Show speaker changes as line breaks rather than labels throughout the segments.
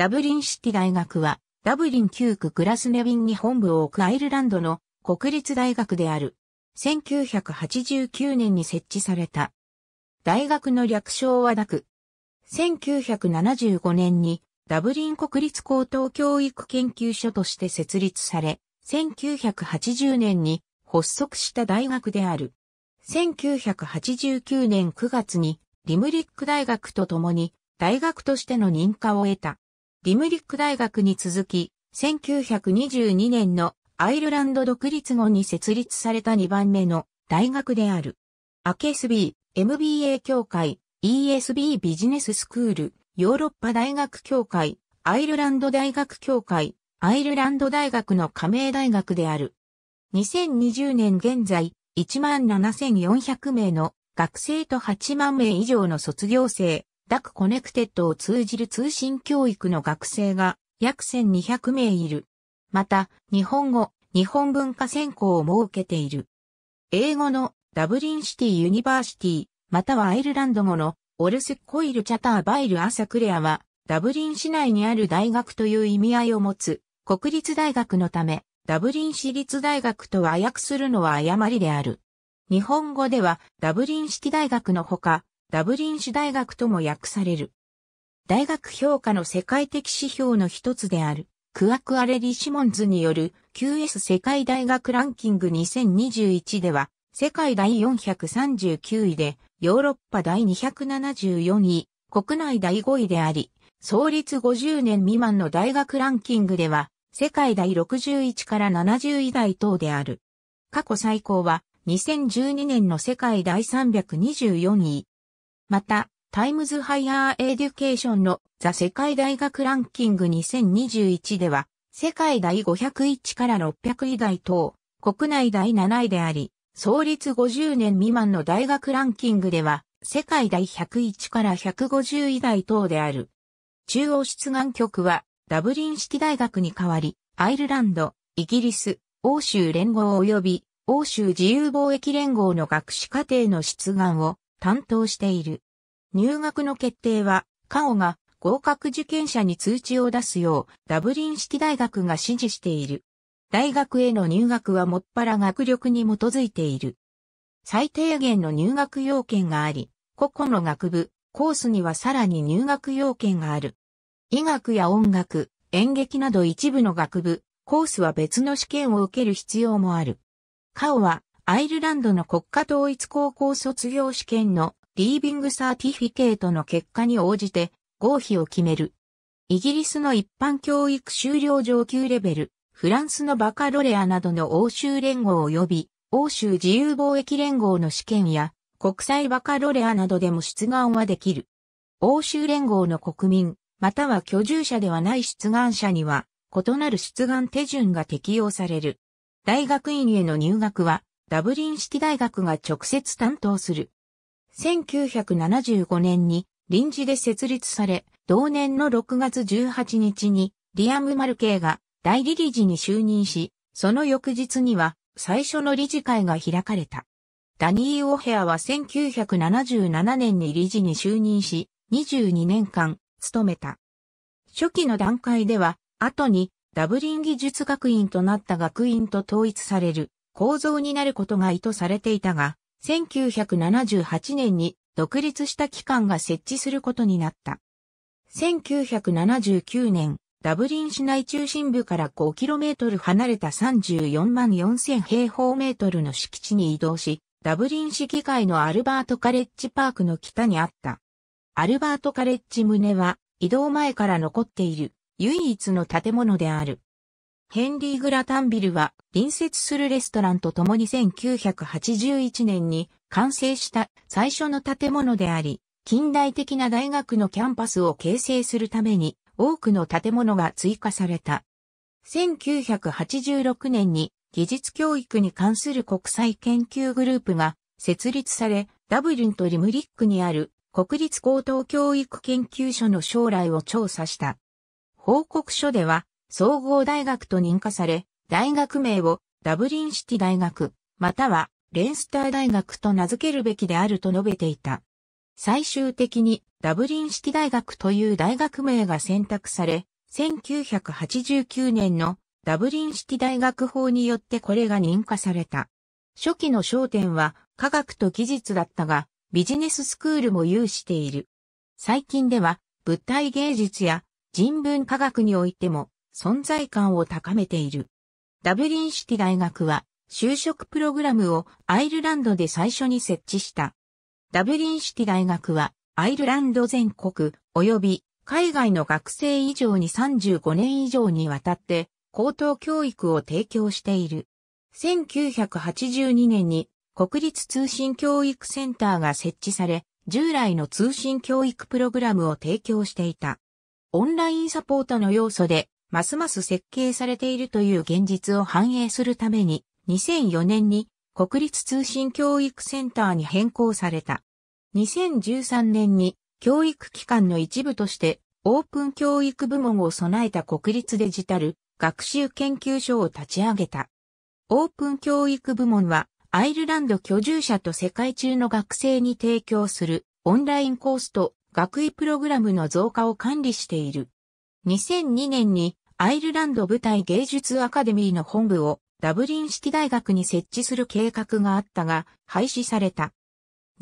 ダブリンシティ大学は、ダブリン9区グラスネビンに本部を置くアイルランドの国立大学である。1989年に設置された。大学の略称はダク。1975年にダブリン国立高等教育研究所として設立され、1980年に発足した大学である。1989年9月にリムリック大学と共に大学としての認可を得た。リムリック大学に続き、1922年のアイルランド独立後に設立された2番目の大学である。アケスビー、MBA 協会、ESB ビジネススクール、ヨーロッパ大学協会、アイルランド大学協会、アイルランド大学の加盟大学である。2020年現在、17,400名の学生と8万名以上の卒業生、ダクコネクテッドを通じる通信教育の学生が約1200名いる。また、日本語、日本文化専攻を設けている。英語のダブリンシティユニバーシティ、またはアイルランド語のオルスコイルチャターバイルアサクレアは、ダブリン市内にある大学という意味合いを持つ、国立大学のため、ダブリン市立大学と和訳するのは誤りである。日本語ではダブリン式大学のほか、ダブリン市大学とも訳される。大学評価の世界的指標の一つである、クアクアレ・リシモンズによる QS 世界大学ランキング2021では、世界第439位で、ヨーロッパ第274位、国内第5位であり、創立50年未満の大学ランキングでは、世界第61から70位台等である。過去最高は、2012年の世界第324位、また、タイムズハイヤーエデュケーションのザ世界大学ランキング2021では、世界第501から600位台等、国内第7位であり、創立50年未満の大学ランキングでは、世界第101から150位台等である。中央出願局は、ダブリン式大学に代わり、アイルランド、イギリス、欧州連合及び、欧州自由貿易連合の学士課程の出願を、担当している。入学の決定は、カオが合格受験者に通知を出すよう、ダブリン式大学が指示している。大学への入学はもっぱら学力に基づいている。最低限の入学要件があり、個々の学部、コースにはさらに入学要件がある。医学や音楽、演劇など一部の学部、コースは別の試験を受ける必要もある。カオはアイルランドの国家統一高校卒業試験のリービングサーティフィケートの結果に応じて合否を決める。イギリスの一般教育修了上級レベル、フランスのバカロレアなどの欧州連合及び欧州自由貿易連合の試験や国際バカロレアなどでも出願はできる。欧州連合の国民、または居住者ではない出願者には、異なる出願手順が適用される。大学院への入学は、ダブリン式大学が直接担当する。1975年に臨時で設立され、同年の6月18日にリアム・マルケイが代理理事に就任し、その翌日には最初の理事会が開かれた。ダニー・オヘアは1977年に理事に就任し、22年間務めた。初期の段階では、後にダブリン技術学院となった学院と統一される構造になることが意図されていたが、1978年に独立した機関が設置することになった。1979年、ダブリン市内中心部から 5km 離れた34万4000平方メートルの敷地に移動し、ダブリン市議会のアルバートカレッジパークの北にあった。アルバートカレッジ棟は移動前から残っている唯一の建物である。ヘンリー・グラタンビルは隣接するレストランと共に1981年に完成した最初の建物であり、近代的な大学のキャンパスを形成するために多くの建物が追加された。1986年に技術教育に関する国際研究グループが設立され、ダブリンとリムリックにある国立高等教育研究所の将来を調査した。報告書では、総合大学と認可され、大学名をダブリンシティ大学、またはレンスター大学と名付けるべきであると述べていた。最終的にダブリンシティ大学という大学名が選択され、1989年のダブリンシティ大学法によってこれが認可された。初期の焦点は科学と技術だったが、ビジネススクールも有している。最近では物体芸術や人文科学においても存在感を高めている。ダブリンシティ大学は就職プログラムをアイルランドで最初に設置した。ダブリンシティ大学はアイルランド全国及び海外の学生以上に35年以上にわたって高等教育を提供している。1982年に国立通信教育センターが設置され、従来の通信教育プログラムを提供していた。オンラインサポートの要素でますます設計されているという現実を反映するために、2004年に国立通信教育センターに変更された。2013年に教育機関の一部としてオープン教育部門を備えた国立デジタル学習研究所を立ち上げた。オープン教育部門はアイルランド居住者と世界中の学生に提供するオンラインコースと学位プログラムの増加を管理している。2002年にアイルランド舞台芸術アカデミーの本部をダブリン式大学に設置する計画があったが廃止された。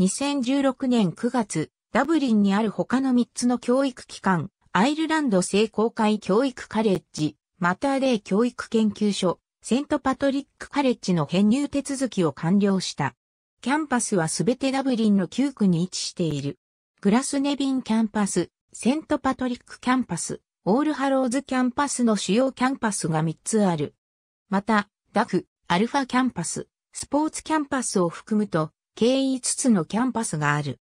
2016年9月、ダブリンにある他の3つの教育機関、アイルランド聖公会教育カレッジ、マターデイ教育研究所、セントパトリックカレッジの編入手続きを完了した。キャンパスはすべてダブリンの9区に位置している。グラスネビンキャンパス、セントパトリックキャンパス、オールハローズキャンパスの主要キャンパスが3つある。また、ダフ、アルファキャンパス、スポーツキャンパスを含むと、計5つのキャンパスがある。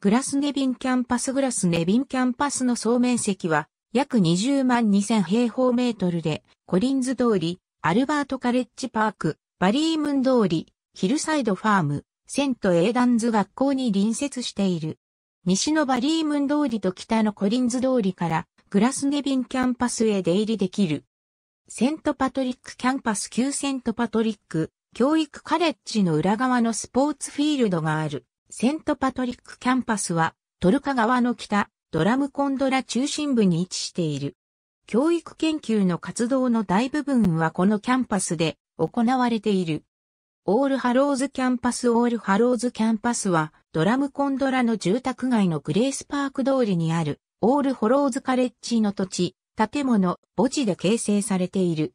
グラスネビンキャンパスグラスネビンキャンパスの総面積は約20万2000平方メートルで、コリンズ通り、アルバートカレッジパーク、バリームン通り、ヒルサイドファーム、セントエーダンズ学校に隣接している。西のバリームン通りと北のコリンズ通りからグラスネビンキャンパスへ出入りできる。セントパトリックキャンパス旧セントパトリック教育カレッジの裏側のスポーツフィールドがある。セントパトリックキャンパスはトルカ川の北ドラムコンドラ中心部に位置している。教育研究の活動の大部分はこのキャンパスで行われている。オールハローズキャンパスオールハローズキャンパスはドラムコンドラの住宅街のグレースパーク通りにあるオール・ホローズ・カレッジの土地、建物、墓地で形成されている。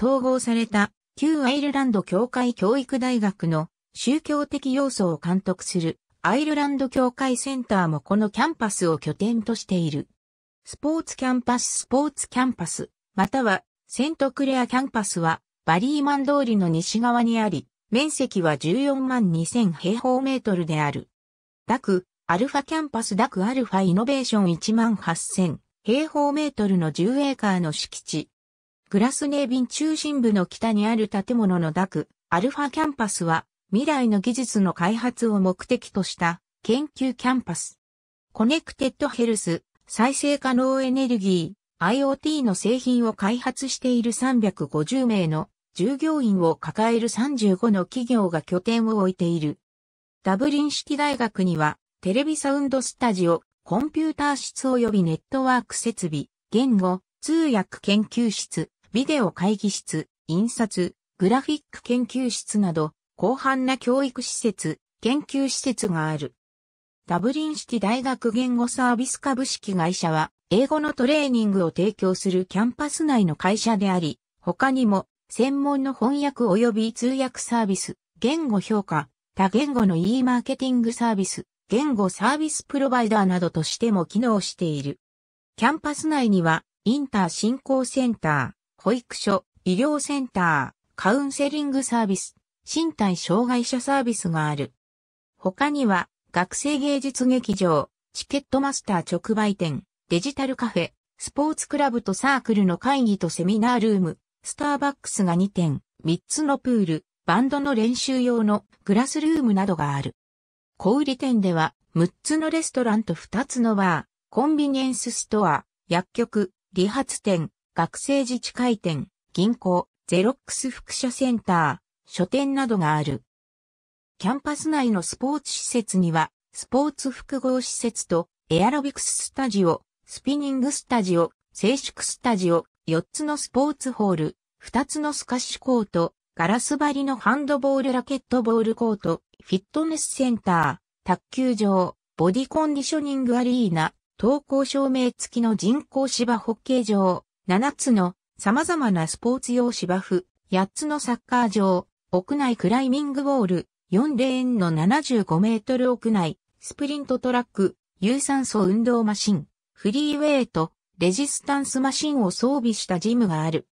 統合された旧アイルランド教会教育大学の宗教的要素を監督するアイルランド教会センターもこのキャンパスを拠点としている。スポーツキャンパススポーツキャンパス、またはセントクレアキャンパスはバリーマン通りの西側にあり、面積は14万2000平方メートルである。アルファキャンパスダクアルファイノベーション1万8000平方メートルの10エーカーの敷地。グラスネービン中心部の北にある建物のダクアルファキャンパスは未来の技術の開発を目的とした研究キャンパス。コネクテッドヘルス、再生可能エネルギー、IoT の製品を開発している350名の従業員を抱える35の企業が拠点を置いている。ダブリン式大学にはテレビサウンドスタジオ、コンピューター室及びネットワーク設備、言語、通訳研究室、ビデオ会議室、印刷、グラフィック研究室など、広範な教育施設、研究施設がある。ダブリンシティ大学言語サービス株式会社は、英語のトレーニングを提供するキャンパス内の会社であり、他にも、専門の翻訳及び通訳サービス、言語評価、多言語の e マーケティングサービス、言語サービスプロバイダーなどとしても機能している。キャンパス内には、インター振興センター、保育所、医療センター、カウンセリングサービス、身体障害者サービスがある。他には、学生芸術劇場、チケットマスター直売店、デジタルカフェ、スポーツクラブとサークルの会議とセミナールーム、スターバックスが2点、3つのプール、バンドの練習用のグラスルームなどがある。小売店では、6つのレストランと2つのバー、コンビニエンスストア、薬局、理髪店、学生自治会店、銀行、ゼロックス副社センター、書店などがある。キャンパス内のスポーツ施設には、スポーツ複合施設と、エアロビクススタジオ、スピニングスタジオ、静粛スタジオ、4つのスポーツホール、2つのスカッシュコート、ガラス張りのハンドボールラケットボールコート、フィットネスセンター、卓球場、ボディコンディショニングアリーナ、投稿照明付きの人工芝ホッケー場、7つの様々なスポーツ用芝生、8つのサッカー場、屋内クライミングウォール、4レーンの75メートル屋内、スプリントトラック、有酸素運動マシン、フリーウェイト、レジスタンスマシンを装備したジムがある。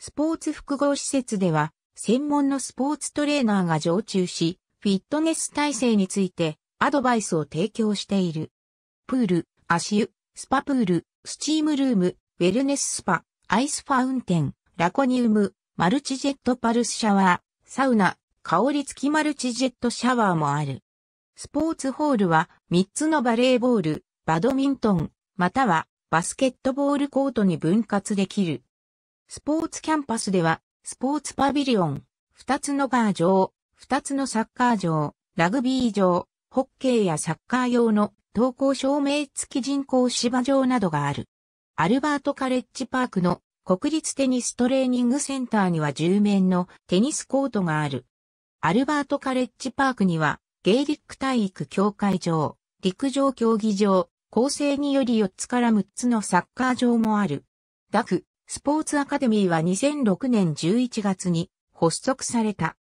スポーツ複合施設では、専門のスポーツトレーナーが常駐し、フィットネス体制についてアドバイスを提供している。プール、足湯、スパプール、スチームルーム、ウェルネススパ、アイスファウンテン、ラコニウム、マルチジェットパルスシャワー、サウナ、香り付きマルチジェットシャワーもある。スポーツホールは3つのバレーボール、バドミントン、またはバスケットボールコートに分割できる。スポーツキャンパスではスポーツパビリオン、2つのバージョン、二つのサッカー場、ラグビー場、ホッケーやサッカー用の登校証明付き人工芝場などがある。アルバートカレッジパークの国立テニストレーニングセンターには10面のテニスコートがある。アルバートカレッジパークにはゲイリック体育協会場、陸上競技場、構成により4つから6つのサッカー場もある。ダク、スポーツアカデミーは2006年11月に発足された。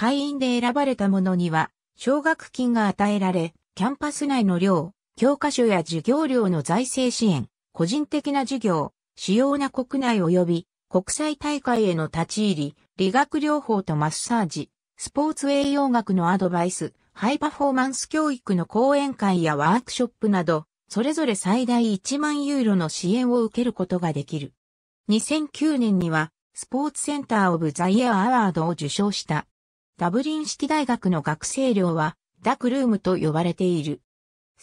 会員で選ばれた者には、奨学金が与えられ、キャンパス内の寮、教科書や授業料の財政支援、個人的な授業、主要な国内及び国際大会への立ち入り、理学療法とマッサージ、スポーツ栄養学のアドバイス、ハイパフォーマンス教育の講演会やワークショップなど、それぞれ最大1万ユーロの支援を受けることができる。2009年には、スポーツセンターオブザイヤーアワードを受賞した。ダブリン式大学の学生寮は、ダクルームと呼ばれている。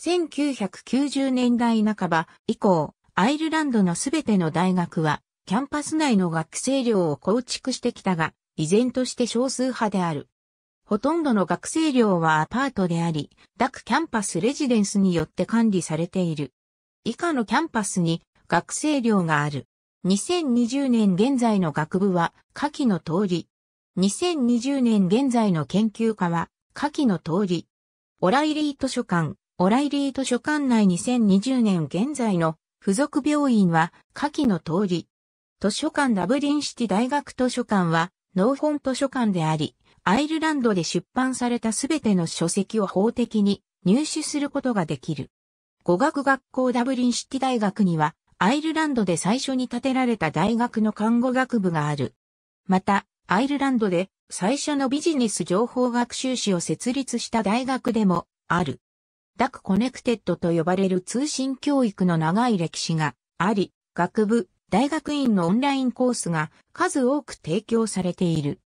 1990年代半ば以降、アイルランドのすべての大学は、キャンパス内の学生寮を構築してきたが、依然として少数派である。ほとんどの学生寮はアパートであり、ダクキャンパスレジデンスによって管理されている。以下のキャンパスに学生寮がある。2020年現在の学部は下記の通り、2020年現在の研究家は、下記の通り、オライリー図書館、オライリー図書館内2020年現在の付属病院は、下記の通り、図書館ダブリンシティ大学図書館は、ノーォン図書館であり、アイルランドで出版されたすべての書籍を法的に入手することができる。語学学校ダブリンシティ大学には、アイルランドで最初に建てられた大学の看護学部がある。また、アイルランドで最初のビジネス情報学習士を設立した大学でもある。ダクコネクテッドと呼ばれる通信教育の長い歴史があり、学部、大学院のオンラインコースが数多く提供されている。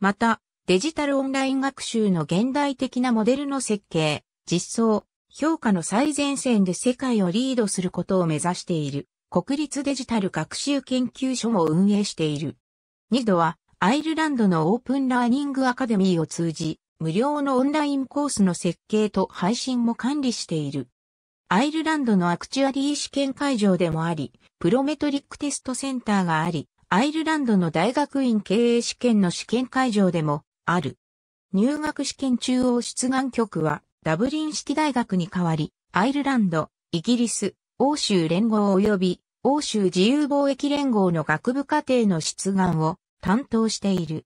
また、デジタルオンライン学習の現代的なモデルの設計、実装、評価の最前線で世界をリードすることを目指している国立デジタル学習研究所も運営している。二度はアイルランドのオープンラーニングアカデミーを通じ、無料のオンラインコースの設計と配信も管理している。アイルランドのアクチュアリー試験会場でもあり、プロメトリックテストセンターがあり、アイルランドの大学院経営試験の試験会場でもある。入学試験中央出願局はダブリン式大学に代わり、アイルランド、イギリス、欧州連合及び欧州自由貿易連合の学部課程の出願を担当している。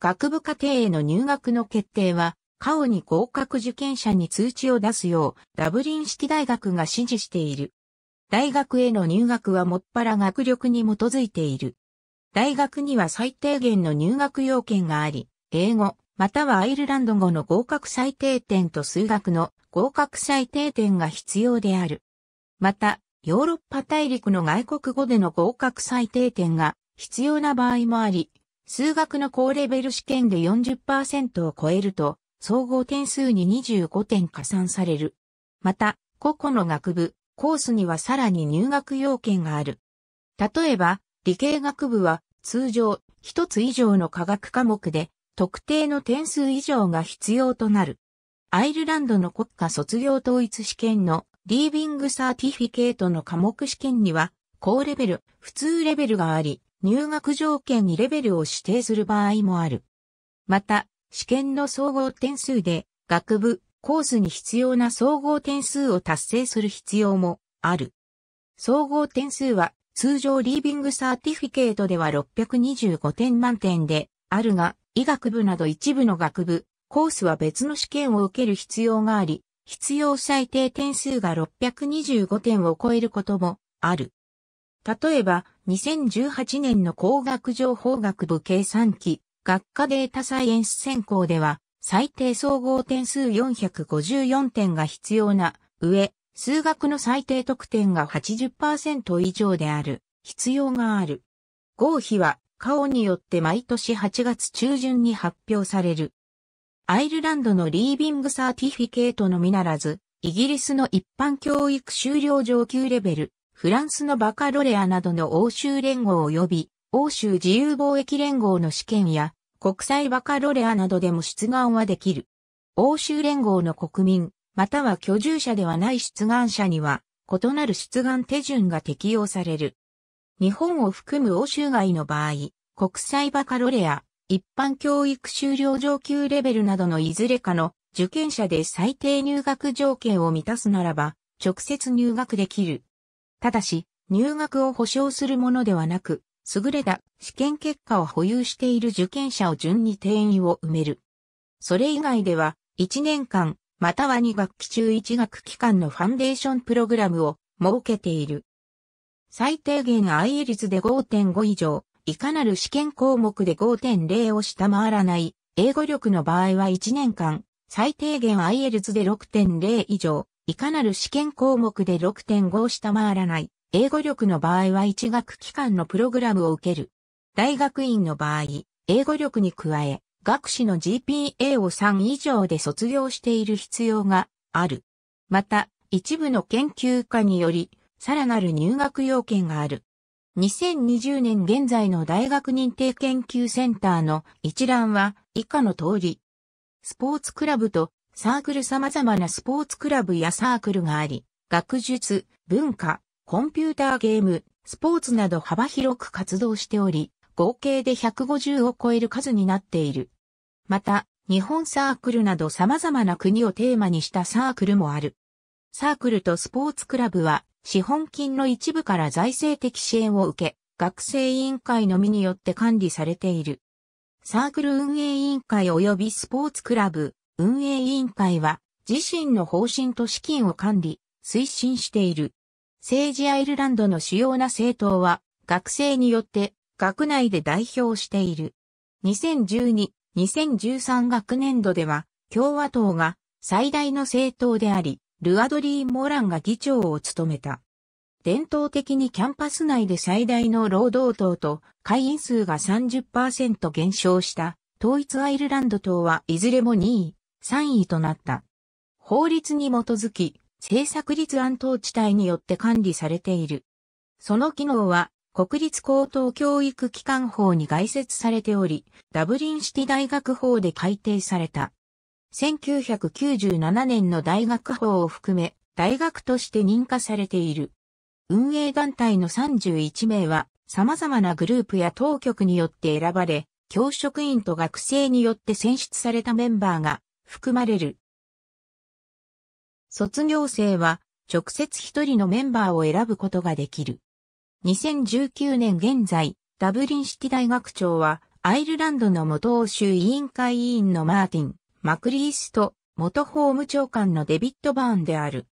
学部課程への入学の決定は、過去に合格受験者に通知を出すよう、ダブリン式大学が指示している。大学への入学はもっぱら学力に基づいている。大学には最低限の入学要件があり、英語、またはアイルランド語の合格最低点と数学の合格最低点が必要である。また、ヨーロッパ大陸の外国語での合格最低点が必要な場合もあり、数学の高レベル試験で40%を超えると、総合点数に25点加算される。また、個々の学部、コースにはさらに入学要件がある。例えば、理系学部は通常一つ以上の科学科目で特定の点数以上が必要となる。アイルランドの国家卒業統一試験のリービングサーティフィケートの科目試験には高レベル、普通レベルがあり、入学条件にレベルを指定する場合もある。また、試験の総合点数で学部、コースに必要な総合点数を達成する必要もある。総合点数は通常リービングサーティフィケートでは625点満点であるが、医学部など一部の学部、コースは別の試験を受ける必要があり、必要最低点数が625点を超えることもある。例えば、2018年の工学情報学部計算機、学科データサイエンス専攻では、最低総合点数454点が必要な上、数学の最低得点が80%以上である必要がある。合否は、顔によって毎年8月中旬に発表される。アイルランドのリービングサーティフィケートのみならず、イギリスの一般教育修了上級レベル、フランスのバカロレアなどの欧州連合及び欧州自由貿易連合の試験や国際バカロレアなどでも出願はできる。欧州連合の国民、または居住者ではない出願者には、異なる出願手順が適用される。日本を含む欧州外の場合、国際バカロレア、一般教育修了上級レベルなどのいずれかの受験者で最低入学条件を満たすならば、直接入学できる。ただし、入学を保証するものではなく、優れた試験結果を保有している受験者を順に定員を埋める。それ以外では、1年間、または2学期中1学期間のファンデーションプログラムを設けている。最低限 i l 率で5.5以上、いかなる試験項目で5.0を下回らない英語力の場合は1年間、最低限 i l s で6.0以上、いかなる試験項目で6.5を下回らない英語力の場合は一学期間のプログラムを受ける。大学院の場合、英語力に加え、学士の GPA を3以上で卒業している必要がある。また、一部の研究家により、さらなる入学要件がある。2020年現在の大学認定研究センターの一覧は以下の通り、スポーツクラブとサークル様々なスポーツクラブやサークルがあり、学術、文化、コンピューターゲーム、スポーツなど幅広く活動しており、合計で150を超える数になっている。また、日本サークルなど様々な国をテーマにしたサークルもある。サークルとスポーツクラブは、資本金の一部から財政的支援を受け、学生委員会のみによって管理されている。サークル運営委員会及びスポーツクラブ、運営委員会は自身の方針と資金を管理、推進している。政治アイルランドの主要な政党は学生によって学内で代表している。2012-2013学年度では共和党が最大の政党であり、ルアドリー・モランが議長を務めた。伝統的にキャンパス内で最大の労働党と会員数が30%減少した統一アイルランド党はいずれも2位。3位となった。法律に基づき、政策立案等地帯によって管理されている。その機能は、国立高等教育機関法に概説されており、ダブリンシティ大学法で改定された。1997年の大学法を含め、大学として認可されている。運営団体の31名は、様々なグループや当局によって選ばれ、教職員と学生によって選出されたメンバーが含まれる。卒業生は直接一人のメンバーを選ぶことができる。2019年現在、ダブリンシティ大学長は、アイルランドの元欧州委員会委員のマーティン、マクリースと元法務長官のデビッド・バーンである。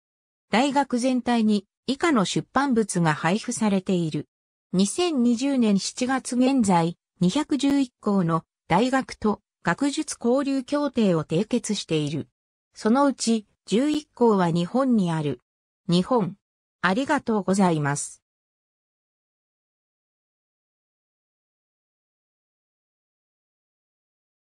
大学全体に以下の出版物が配布されている。2020年7月現在、211校の大学と学術交流協定を締結している。そのうち11校は日本にある。日本。ありがとうございます。